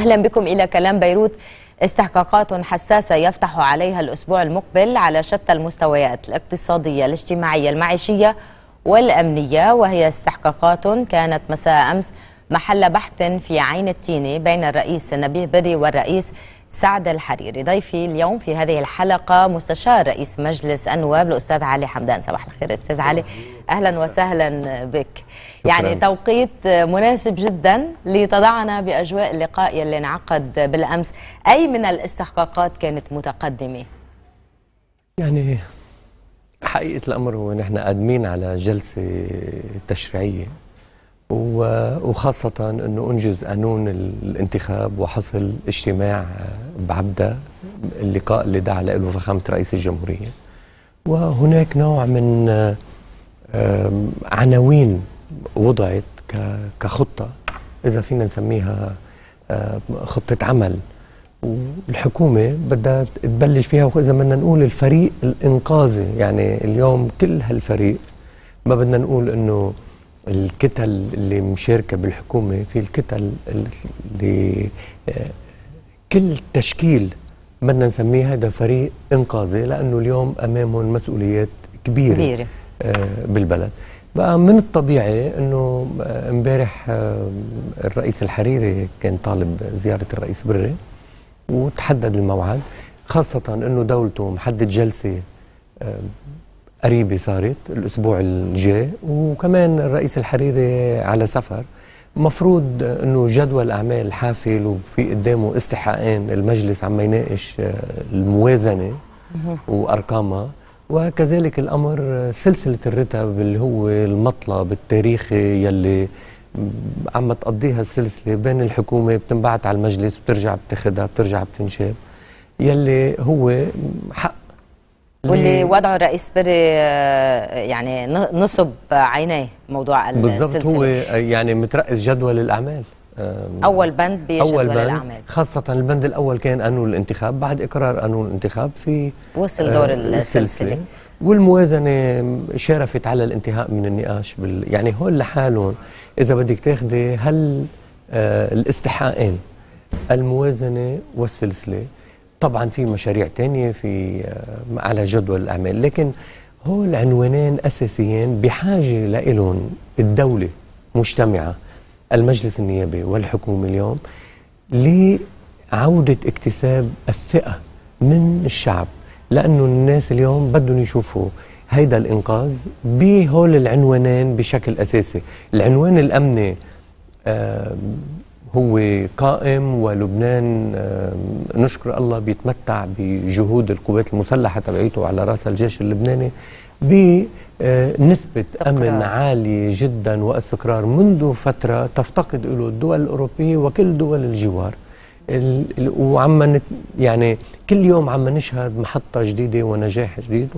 أهلا بكم إلى كلام بيروت استحقاقات حساسة يفتح عليها الأسبوع المقبل على شتى المستويات الاقتصادية الاجتماعية المعيشية والأمنية وهي استحقاقات كانت مساء أمس محل بحث في عين التين بين الرئيس نبيه بري والرئيس سعد الحريري ضيفي اليوم في هذه الحلقة مستشار رئيس مجلس النواب الأستاذ علي حمدان صباح الخير أستاذ علي أهلا وسهلا بك يعني توقيت مناسب جدا لتضعنا بأجواء اللقاء يلي انعقد بالأمس أي من الاستحقاقات كانت متقدمة يعني حقيقة الأمر هو نحن قادمين على جلسة تشريعية وخاصة أنه أنجز قانون الانتخاب وحصل اجتماع بعبدة اللقاء اللي دعا له فخامة رئيس الجمهورية وهناك نوع من عناوين وضعت كخطة إذا فينا نسميها خطة عمل والحكومة بدها تبلش فيها وإذا بدنا نقول الفريق الإنقاذي يعني اليوم كل هالفريق ما بدنا نقول إنه الكتل اللي مشاركه بالحكومه في الكتل اللي آه، كل تشكيل بدنا نسميه هذا فريق انقاذي لانه اليوم امامهم مسؤوليات كبيره, كبيرة. آه، بالبلد بقى من الطبيعي انه آه، امبارح الرئيس الحريري كان طالب زياره الرئيس بري وتحدد الموعد خاصه انه دولته محدد جلسه قريبه صارت الاسبوع الجاي وكمان الرئيس الحريري على سفر مفروض انه جدول اعمال حافل وفي قدامه استحقاقين المجلس عم يناقش آه، الموازنه وارقامها وكذلك الامر سلسله الرتب اللي هو المطلب التاريخي يلي عم تقضيها السلسله بين الحكومه بتنبعت على المجلس بترجع بتاخذها بترجع بتنشال يلي هو حق واللي وضعه الرئيس بيري آه، يعني نصب عينيه موضوع السلسله بالظبط هو يعني مترأس جدول الاعمال اول بند بجدول أول بند الاعمال خاصه البند الاول كان قانون الانتخاب بعد اقرار قانون الانتخاب في وصل آه، دور السلسله والموازنه شارفت على الانتهاء من النقاش بال يعني هول لحالهم اذا بدك تاخذي هل آه، الاستحقاقين الموازنه والسلسله طبعا في مشاريع تانية في آه، على جدول الأعمال لكن هو العنوانين أساسيين بحاجة لإلهم الدولة مجتمعة المجلس النيابي والحكومة اليوم لعودة اكتساب الثقة من الشعب لأنه الناس اليوم بدهم يشوفوا هيدا الإنقاذ بهول العنوانين بشكل أساسي العنوان الأمني آه، هو قائم ولبنان نشكر الله بيتمتع بجهود القوات المسلحة تبعيته على رأس الجيش اللبناني بنسبة أمن عالية جدا واستقرار منذ فترة تفتقد له الدول الأوروبية وكل دول الجوار وعم يعني كل يوم عم نشهد محطة جديدة ونجاح جديد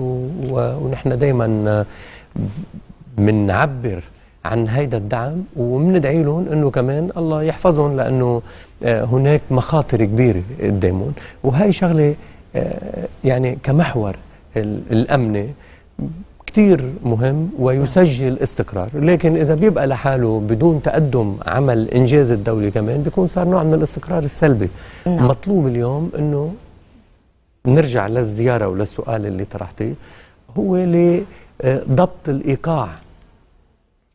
ونحن دايما بنعبر عن هيدا الدعم وبندعي لهم انه كمان الله يحفظهم لانه آه، هناك مخاطر كبيره قدامهم وهي شغله آه، يعني كمحور الامني كثير مهم ويسجل استقرار لكن إذا بيبقى لحاله بدون تقدم عمل إنجاز الدولي كمان بيكون صار نوع من الاستقرار السلبي نعم. مطلوب اليوم أنه نرجع للزيارة وللسؤال اللي طرحتيه هو لضبط الإيقاع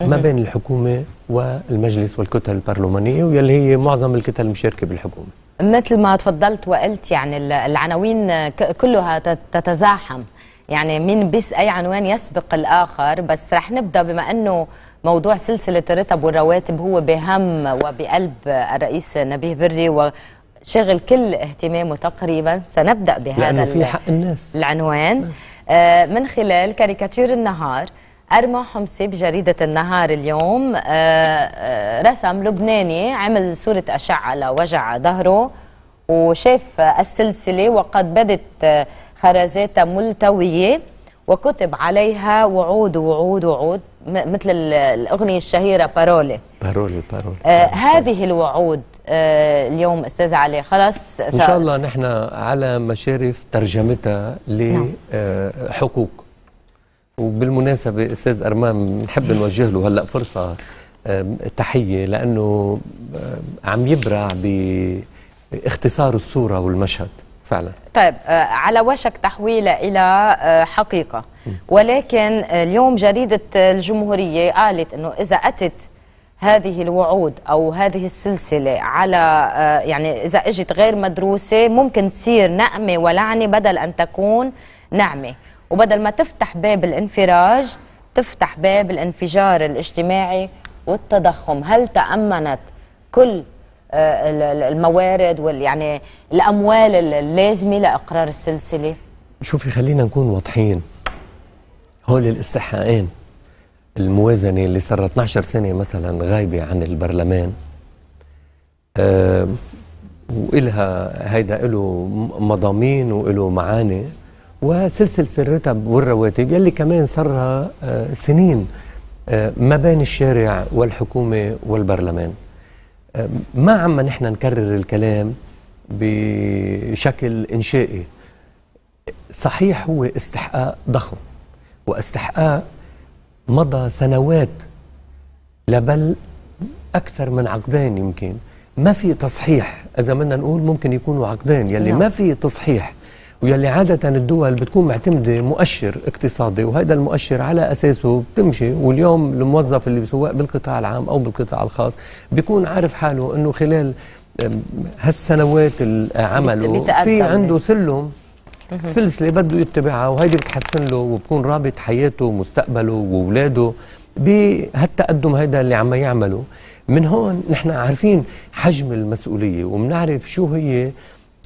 ما بين الحكومة والمجلس والكتل البرلمانية واللي هي معظم الكتل المشاركة بالحكومة مثل ما تفضلت وقلت يعني العناوين كلها تتزاحم يعني مين بس أي عنوان يسبق الآخر بس رح نبدأ بما أنه موضوع سلسلة الرتب والرواتب هو بهم وبقلب الرئيس نبيه بري و شغل كل اهتمامه تقريبا سنبدأ بهذا لأنه في حق الناس العنوان نعم. آه، من خلال كاريكاتير النهار أرما حمصي بجريدة النهار اليوم آه، آه، رسم لبناني عمل صورة أشعة لوجع ظهره وشاف السلسلة وقد بدت آه، خرزاتها ملتوية وكتب عليها وعود وعود وعود مثل الأغنية الشهيرة بارولي بارولي بارولي آه هذه الوعود آه اليوم أستاذ علي خلاص إن شاء الله نحن على مشارف ترجمتها نعم. لحقوق وبالمناسبة أستاذ أرمان بنحب نوجه له هلأ فرصة تحية لأنه عم يبرع باختصار الصورة والمشهد فعلا طيب آه، على وشك تحويله إلى آه، حقيقة ولكن آه، اليوم جريدة الجمهورية قالت أنه إذا أتت هذه الوعود أو هذه السلسلة على يعني إذا إجت غير مدروسة ممكن تصير نقمة ولعنة بدل أن تكون نعمة وبدل ما تفتح باب الانفراج تفتح باب الانفجار الاجتماعي والتضخم هل تأمنت كل آه، الموارد وال يعني الأموال اللازمة لإقرار السلسلة شوفي خلينا نكون واضحين هول الاستحقاقين الموازنة اللي صار 12 سنة مثلا غايبة عن البرلمان أه وإلها هيدا إله مضامين وإله معاني وسلسله الرتب والرواتب يلي كمان صرها آه، سنين آه، ما بين الشارع والحكومه والبرلمان آه، ما عم نحن نكرر الكلام بشكل انشائي صحيح هو استحقاق ضخم واستحقاق مضى سنوات لبل أكثر من عقدين يمكن ما في تصحيح إذا بدنا نقول ممكن يكونوا عقدين يلي نعم. ما في تصحيح ويلي عادة الدول بتكون معتمدة مؤشر اقتصادي وهذا المؤشر على أساسه بتمشي واليوم الموظف اللي سواء بالقطاع العام أو بالقطاع الخاص بيكون عارف حاله أنه خلال هالسنوات عمله في عنده سلم سلسلة بده يتبعها وهيدي بتحسن له وبكون رابط حياته ومستقبله وأولاده بهالتقدم هيدا اللي عم يعمله من هون نحن عارفين حجم المسؤولية وبنعرف شو هي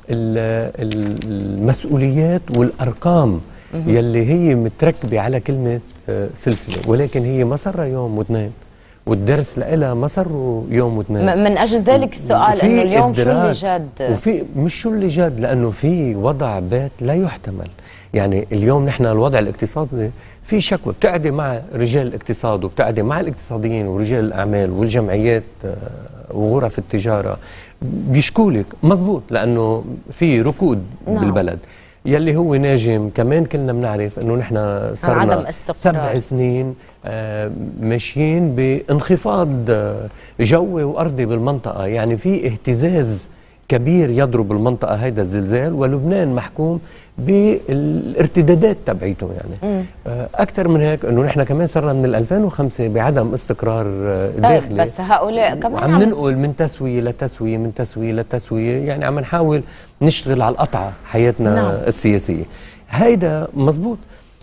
المسؤوليات والارقام يلي هي متركبه على كلمه آه، سلسله ولكن هي مصرها يوم واثنين والدرس لها مصره يوم واثنين من اجل ذلك السؤال انه اليوم شو اللي جاد وفي مش شو اللي جاد لانه في وضع بيت لا يحتمل يعني اليوم نحن الوضع الاقتصادي في شكوى بتقعدي مع رجال الاقتصاد وبتقعدي مع الاقتصاديين ورجال الاعمال والجمعيات آه، وغرف التجاره بيشكوا لك مزبوط لانه في ركود نعم. بالبلد يلي هو ناجم كمان كلنا بنعرف انه نحن صرنا سبع سنين آه، ماشيين بانخفاض آه، جوي وارضي بالمنطقه يعني في اهتزاز كبير يضرب المنطقة هيدا الزلزال ولبنان محكوم بالارتدادات تبعيته يعني آه، أكثر من هيك أنه نحن كمان صرنا من 2005 بعدم استقرار آه، طيب، داخلي طيب بس هؤلاء كمان عم ننقل من تسوية لتسوية من تسوية لتسوية يعني عم نحاول نشتغل على القطعة حياتنا نعم. السياسية هيدا مزبوط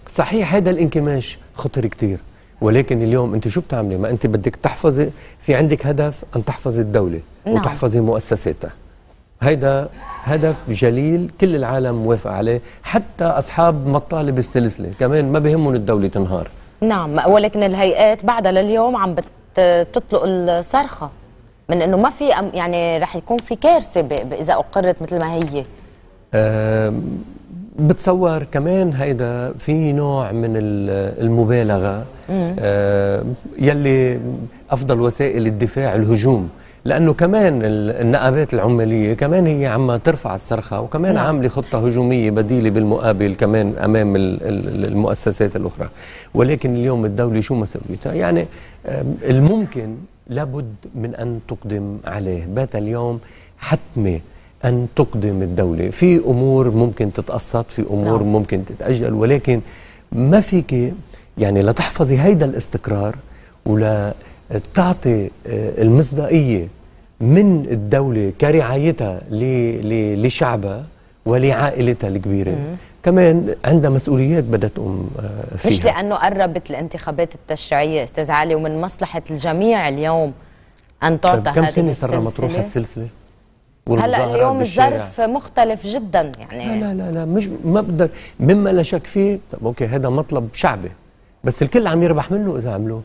صحيح هيدا الانكماش خطر كثير ولكن اليوم انت شو بتعملي ما انت بدك تحفظي في عندك هدف ان تحفظي الدوله نعم. وتحفظي مؤسساتها هيدا هدف جليل كل العالم موافق عليه حتى أصحاب مطالب السلسلة كمان ما بهمهم الدولة تنهار نعم ولكن الهيئات بعدها لليوم عم بتطلق الصرخة من انه ما في يعني رح يكون في كارثه اذا اقرت مثل ما هي أه بتصور كمان هيدا في نوع من المبالغه أه يلي افضل وسائل الدفاع الهجوم لانه كمان النقابات العماليه كمان هي عم ترفع الصرخه وكمان نعم. عامله خطه هجوميه بديله بالمقابل كمان امام المؤسسات الاخرى ولكن اليوم الدوله شو مسؤوليتها يعني الممكن لابد من ان تقدم عليه بات اليوم حتمه أن تقدم الدولة في أمور ممكن تتقسط في أمور نعم. ممكن تتأجل ولكن ما فيك يعني لتحفظي هيدا الاستقرار ولا تعطي آه، المصداقية من الدولة كرعايتها لشعبها ولعائلتها الكبيرة مم. كمان عندها مسؤوليات بدها تقوم آه، فيها مش لأنه قربت الانتخابات التشريعية أستاذ علي ومن مصلحة الجميع اليوم أن تعطى طيب، هذه كم سنة صار مطروحة السلسلة؟ هلا اليوم الظرف مختلف جدا يعني لا لا لا, لا مش ما بقدر مما لا شك فيه طب اوكي هذا مطلب شعبي بس الكل عم يربح منه اذا عملوه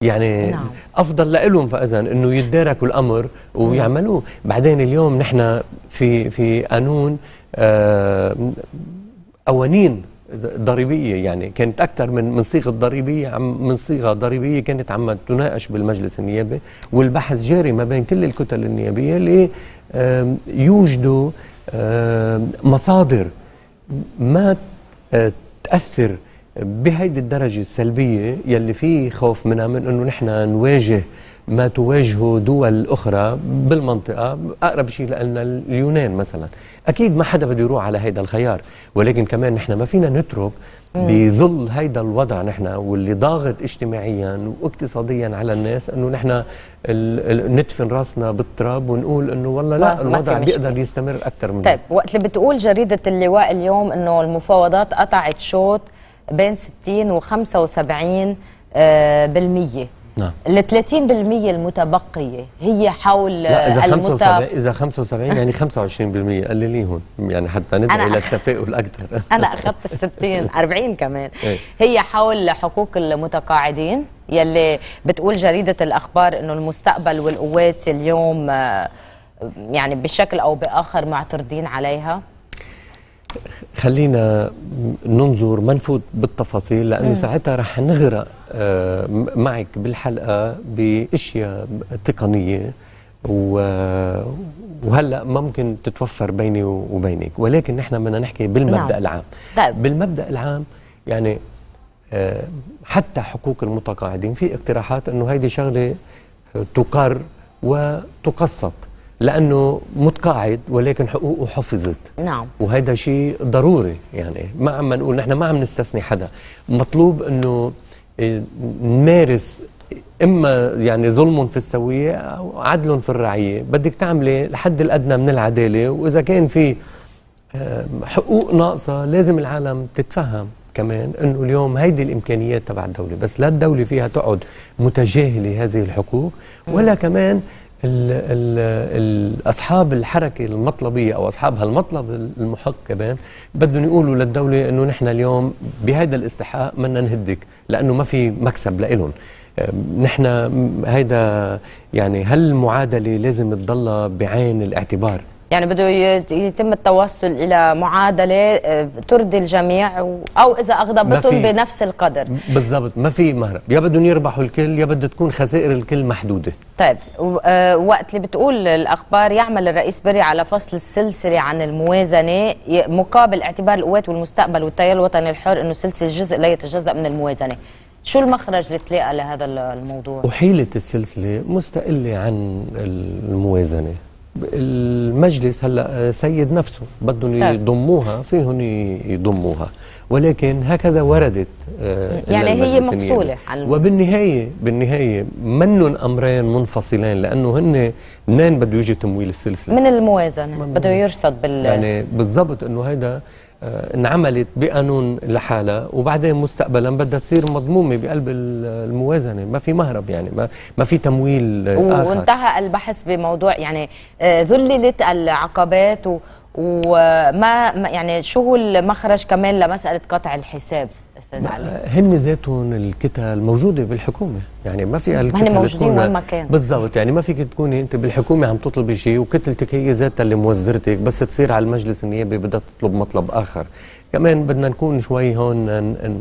يعني نعم. افضل لهم فاذا انه يتداركوا الامر ويعملوه نعم. بعدين اليوم نحن في في قانون آه، قوانين ضريبيه يعني كانت اكثر من من صيغه ضريبيه من صيغه ضريبيه كانت عم تناقش بالمجلس النيابي والبحث جاري ما بين كل الكتل النيابيه اللي يوجدوا مصادر ما آه، تاثر بهيدي الدرجة السلبية يلي في خوف منها من أنه نحن نواجه ما تواجهه دول أخرى بالمنطقة أقرب شيء لنا اليونان مثلا أكيد ما حدا بده يروح على هيدا الخيار ولكن كمان نحن ما فينا نترك بظل هيدا الوضع نحن واللي ضاغط اجتماعيا واقتصاديا على الناس انه نحن ندفن راسنا بالتراب ونقول انه والله لا الوضع بيقدر يستمر اكثر من طيب وقت اللي بتقول جريده اللواء اليوم انه المفاوضات قطعت شوط بين 60 و 75 بالمية نعم ال 30% المتبقية هي حول لا إذا المت... 75 إذا 75 يعني 25% قلليهم يعني حتى ندعي للتفاؤل أكثر أنا أخذت ال 60 40 كمان إيه. هي حول حقوق المتقاعدين يلي بتقول جريدة الأخبار إنه المستقبل والقوات اليوم آه، يعني بشكل أو بآخر معترضين عليها خلينا ننظر ما نفوت بالتفاصيل لانه ساعتها رح نغرق آه، معك بالحلقه باشياء تقنيه وهلا ممكن تتوفر بيني وبينك ولكن نحن بدنا نحكي بالمبدا نعم. العام طيب. بالمبدا العام يعني آه، حتى حقوق المتقاعدين في اقتراحات انه هيدي شغله تقر وتقسط لانه متقاعد ولكن حقوقه حفظت نعم وهذا شيء ضروري يعني ما عم نقول نحن ما عم نستثني حدا مطلوب انه إيه، نمارس اما يعني ظلم في السويه او عدل في الرعيه بدك تعملي الحد الادنى من العداله واذا كان في آه، حقوق ناقصه لازم العالم تتفهم كمان انه اليوم هيدي الامكانيات تبع الدوله بس لا الدوله فيها تقعد متجاهله هذه الحقوق ولا كمان اصحاب الحركه المطلبيه او اصحاب هالمطلب المحق كمان بدهم يقولوا للدوله انه نحن اليوم بهذا الاستحقاق بدنا نهدك لانه ما في مكسب لإلهم نحن هيدا يعني هالمعادله لازم تضلها بعين الاعتبار يعني بده يتم التوصل الى معادله آه، ترضي الجميع او اذا اغضبتهم بنفس القدر بالضبط ما في مهرب يا بدهم يربحوا الكل يا بده تكون خسائر الكل محدوده طيب آه، وقت اللي بتقول الاخبار يعمل الرئيس بري على فصل السلسله عن الموازنه مقابل اعتبار القوات والمستقبل والتيار الوطني الحر انه السلسله جزء لا يتجزا من الموازنه شو المخرج اللي تلاقى لهذا الموضوع؟ أحيلت السلسلة مستقلة عن الموازنة المجلس هلا آه، سيد نفسه بدهم طيب. يضموها فيهم يضموها ولكن هكذا وردت آه، يعني هي مفصولة عن وبالنهاية بالنهاية منن أمرين منفصلين لأنه هن منين بده يجي تمويل السلسلة من الموازنة بده يرصد بال يعني بالضبط أنه هيدا آه، انعملت بقانون لحالها وبعدين مستقبلا بدها تصير مضمومه بقلب الموازنه ما في مهرب يعني ما, ما في تمويل آخر. وانتهى البحث بموضوع يعني آه، ذللت العقبات وما يعني شو هو المخرج كمان لمساله قطع الحساب السيد علي؟ هن ذاتهم الكتل موجوده بالحكومه يعني ما في الكتل هن موجودين وين ما كان بالضبط يعني ما فيك تكوني انت بالحكومه عم تطلبي شيء وكتلتك هي ذاتها اللي موزرتك بس تصير على المجلس النيابي بدها تطلب مطلب اخر كمان بدنا نكون شوي هون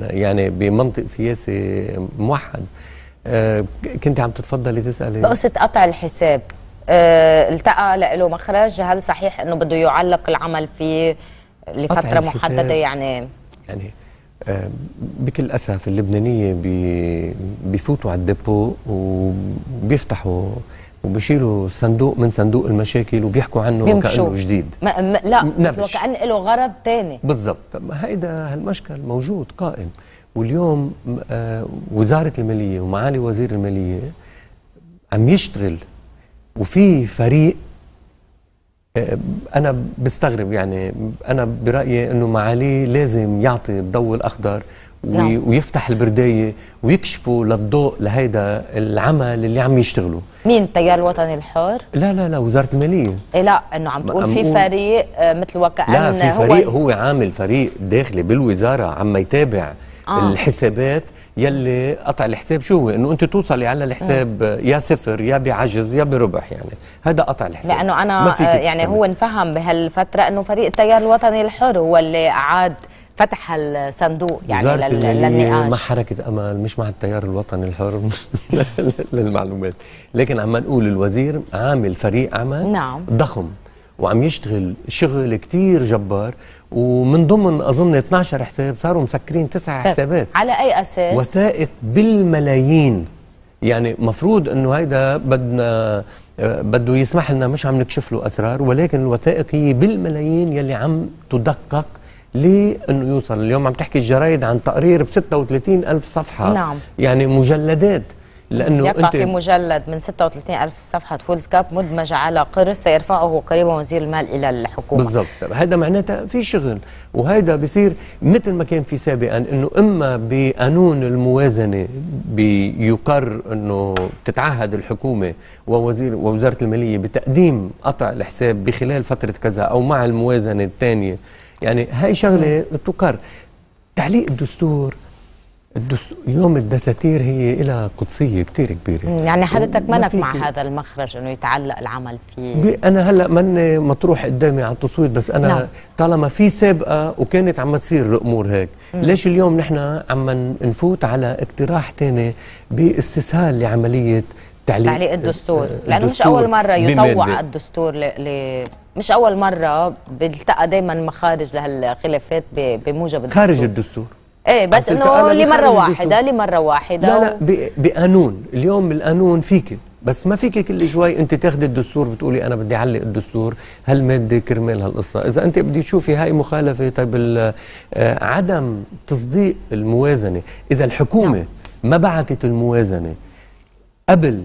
يعني بمنطق سياسي موحد آه، كنت عم تتفضلي تسالي بقصه قطع الحساب آه، التقى له مخرج هل صحيح انه بده يعلق العمل فيه لفتره محدده يعني يعني بكل اسف اللبنانيه بفوتوا على الديبو وبيفتحوا وبشيلوا صندوق من صندوق المشاكل وبيحكوا عنه بيمشو. وكانه جديد ما ما لا نبش. وكان له غرض ثاني بالضبط هيدا هالمشكل موجود قائم واليوم آه، وزاره الماليه ومعالي وزير الماليه عم يشتغل وفي فريق انا بستغرب يعني انا برايي انه معالي لازم يعطي الضوء الاخضر نعم. ويفتح البردايه ويكشفوا للضوء لهيدا العمل اللي عم يشتغلوا مين التيار الوطني الحر؟ لا لا لا وزاره الماليه إيه لا انه عم تقول في فريق آه، مثل وكأن لا في فريق هو, هو عامل فريق داخلي بالوزاره عم يتابع آه. الحسابات يلي قطع الحساب شو هو انه انت توصلي على الحساب مم. يا صفر يا بعجز يا بربح يعني هذا قطع الحساب لانه انا آه، يعني هو انفهم بهالفتره انه فريق التيار الوطني الحر هو اللي اعاد فتح الصندوق يعني للنقاش مع حركة أمل مش مع التيار الوطني الحر للمعلومات لكن عم نقول الوزير عامل فريق عمل نعم ضخم وعم يشتغل شغل كتير جبار ومن ضمن اظن 12 حساب صاروا مسكرين تسع طيب، حسابات على اي اساس وثائق بالملايين يعني مفروض انه هيدا بدنا بده يسمح لنا مش عم نكشف له اسرار ولكن الوثائق هي بالملايين يلي عم تدقق لانه يوصل اليوم عم تحكي الجرايد عن تقرير ب 36 الف صفحه نعم. يعني مجلدات لانه يقع في مجلد من 36 ألف صفحه فولز كاب مدمج على قرص سيرفعه قريبا وزير المال الى الحكومه بالضبط هذا معناتها في شغل وهذا بصير مثل ما كان في سابقا انه اما بقانون الموازنه بيقر انه بتتعهد الحكومه ووزير ووزاره الماليه بتقديم قطع الحساب بخلال فتره كذا او مع الموازنه الثانيه يعني هاي شغله تقر تعليق الدستور اليوم الدساتير هي لها قدسيه كثير كبيره يعني حضرتك منك مع هذا المخرج انه يتعلق العمل فيه انا هلا من مطروح قدامي على التصويت بس انا نعم. طالما في سابقه وكانت عم تصير الامور هيك مم. ليش اليوم نحن عم نفوت على اقتراح ثاني باستسهال لعمليه تعليق تعليق الدستور الدستور لانه مش اول مره يطوع بمادة. الدستور ل... ل... مش اول مره بيلتقى دائما مخارج لهالخلافات ب... بموجب الدستور خارج الدستور ايه بس انه لمره واحده لمره واحده لا لا بقانون اليوم القانون فيك بس ما فيك كل شوي انت تاخذي الدستور بتقولي انا بدي اعلق الدستور هالماده كرمال هالقصه اذا انت بدي تشوفي هاي مخالفه طيب آه، عدم تصديق الموازنه اذا الحكومه نعم. ما بعتت الموازنه قبل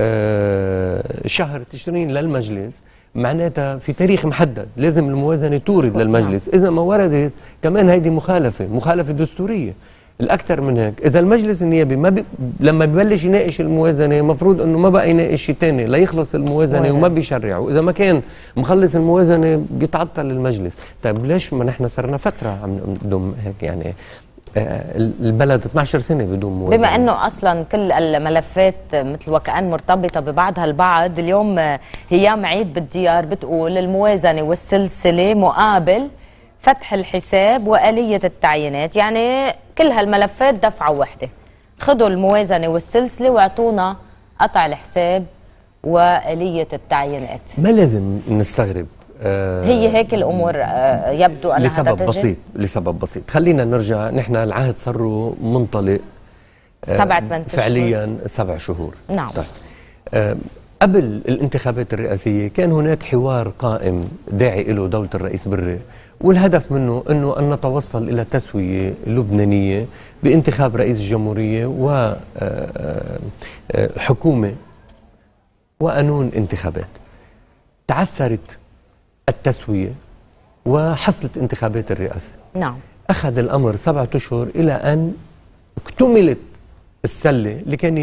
آه، شهر تشرين للمجلس معناتها في تاريخ محدد لازم الموازنة تورد للمجلس إذا ما وردت كمان هذه مخالفة مخالفة دستورية الأكثر من هيك إذا المجلس النيابي ما بي... لما ببلش يناقش الموازنة مفروض أنه ما بقى يناقش شيء ثاني لا يخلص الموازنة وما بيشرع وإذا ما كان مخلص الموازنة بيتعطل المجلس طيب ليش ما نحن صرنا فترة عم ندم هيك يعني البلد 12 سنه بدون موازنه بما انه اصلا كل الملفات مثل وكأن مرتبطه ببعضها البعض اليوم هيام عيد بالديار بتقول الموازنه والسلسله مقابل فتح الحساب واليه التعيينات يعني كل هالملفات دفعه واحده خذوا الموازنه والسلسله واعطونا قطع الحساب واليه التعيينات ما لازم نستغرب آه، هي هيك الامور آه، يبدو انها لسبب بسيط لسبب بسيط خلينا نرجع نحن العهد صار منطلق آه، سبعة بنت فعليا شهور. سبع شهور نعم طيب. قبل الانتخابات الرئاسية كان هناك حوار قائم داعي له دولة الرئيس بري والهدف منه أنه أن نتوصل إلى تسوية لبنانية بانتخاب رئيس الجمهورية وحكومة وقانون انتخابات تعثرت التسوية وحصلت انتخابات الرئاسة نعم أخذ الأمر سبعة أشهر إلى أن اكتملت السلة اللي كان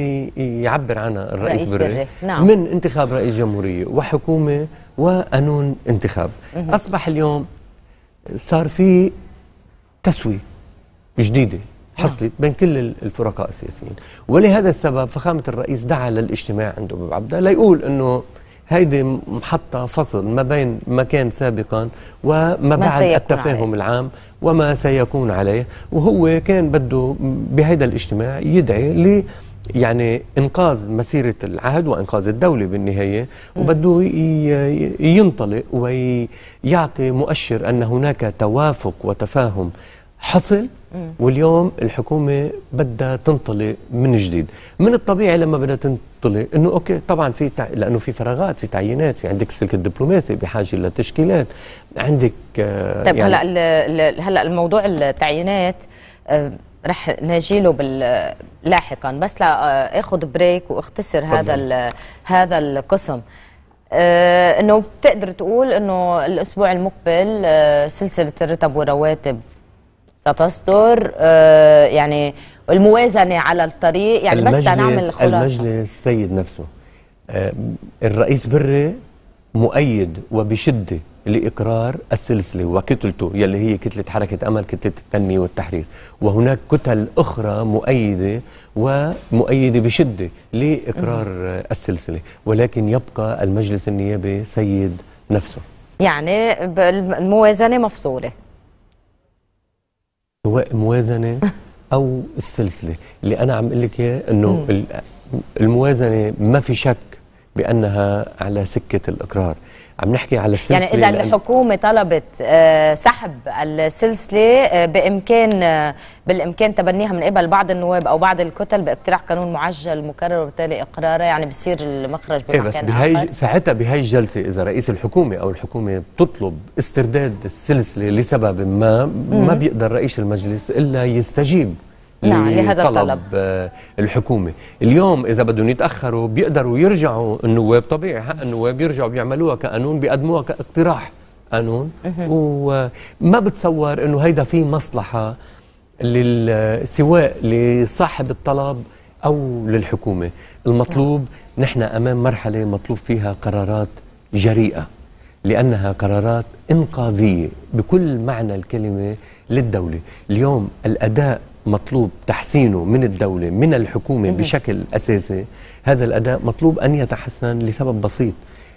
يعبر عنها الرئيس بري, بري. نعم. من انتخاب رئيس جمهورية وحكومة وقانون انتخاب مه. أصبح اليوم صار في تسوية جديدة حصلت بين كل الفرقاء السياسيين ولهذا السبب فخامة الرئيس دعا للاجتماع عند أبو عبده ليقول أنه هيدي محطة فصل ما بين ما كان سابقا وما بعد التفاهم عليه. العام وما سيكون عليه وهو كان بده بهذا الاجتماع يدعي ل يعني انقاذ مسيره العهد وانقاذ الدوله بالنهايه وبده ينطلق ويعطي مؤشر ان هناك توافق وتفاهم حصل واليوم الحكومه بدها تنطلق من جديد من الطبيعي لما بدها تنطلق انه اوكي طبعا في تع... لانه في فراغات في تعيينات في عندك سلك الدبلوماسي بحاجه لتشكيلات عندك آه طيب يعني هلا الـ هلا الموضوع التعيينات آه رح نجيله بال... لاحقا بس لاخذ آه، بريك واختصر هذا هذا القسم آه انه بتقدر تقول انه الاسبوع المقبل آه سلسله الرتب والرواتب ستستر آه، يعني الموازنه على الطريق يعني بس نعمل خلاصه المجلس السيد نفسه آه، الرئيس بري مؤيد وبشده لاقرار السلسله وكتلته يلي هي كتله حركه امل كتله التنميه والتحرير وهناك كتل اخرى مؤيده ومؤيده بشده لاقرار السلسله ولكن يبقى المجلس النيابي سيد نفسه يعني الموازنه مفصوله سواء موازنه او السلسله اللي انا عم اقول لك اياه انه الموازنه ما في شك بانها على سكه الاقرار عم نحكي على السلسله يعني اذا الحكومه طلبت آه، سحب السلسله آه، بامكان آه، بالامكان تبنيها من قبل بعض النواب او بعض الكتل باقتراح قانون معجل مكرر وبالتالي اقراره يعني بصير المخرج بمكان إيه بس بهي ساعتها بهي الجلسه اذا رئيس الحكومه او الحكومه بتطلب استرداد السلسله لسبب ما ما بيقدر رئيس المجلس الا يستجيب نعم لهذا الطلب آه، الحكومه اليوم اذا بدهم يتاخروا بيقدروا يرجعوا النواب طبيعي حق النواب يرجعوا بيعملوها كقانون بيقدموها كاقتراح قانون وما بتصور انه هيدا في مصلحه لل سواء لصاحب الطلب او للحكومه المطلوب نعم. نحن امام مرحله مطلوب فيها قرارات جريئه لانها قرارات انقاذيه بكل معنى الكلمه للدولة اليوم الأداء مطلوب تحسينه من الدولة من الحكومة بشكل أساسي هذا الأداء مطلوب أن يتحسن لسبب بسيط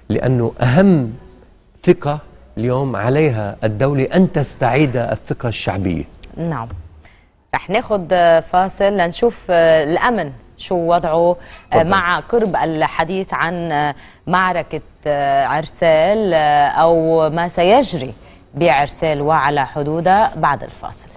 لأنه أهم ثقة اليوم عليها الدولة أن تستعيد الثقة الشعبية نعم رح ناخد فاصل لنشوف آه، الأمن شو وضعه آه، فضل. مع قرب الحديث عن آه، معركة عرسال أو ما سيجري بعرسال وعلى حدودها بعد الفاصل